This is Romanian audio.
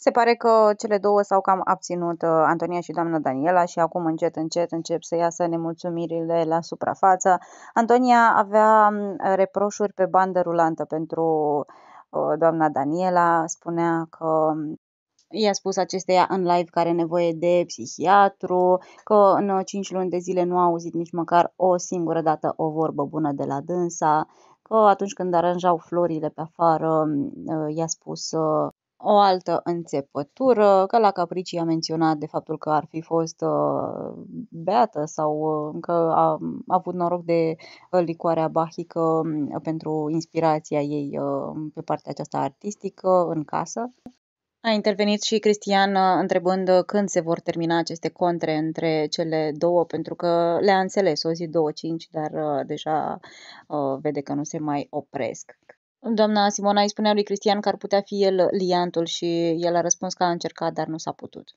Se pare că cele două s-au cam abținut, uh, Antonia și doamna Daniela, și acum încet, încet încep să iasă nemulțumirile la suprafață. Antonia avea mm, reproșuri pe bandă rulantă pentru uh, doamna Daniela, spunea că mm, I-a spus acesteia în live că are nevoie de psihiatru, că în 5 uh, luni de zile nu a auzit nici măcar o singură dată o vorbă bună de la dânsa, că atunci când aranjau florile pe afară mm, i-a spus o altă înțepătură, că la Capricii a menționat de faptul că ar fi fost uh, beată sau uh, că a, avut noroc de licoarea bahică um, pentru inspirația ei uh, pe partea aceasta artistică în casă. A intervenit și Cristian întrebând când se vor termina aceste contre între cele două, pentru că le-a înțeles o zi, două, cinci, dar deja vede că nu se mai opresc. Doamna Simona îi spunea lui Cristian că ar putea fi el liantul și el a răspuns că a încercat, dar nu s-a putut.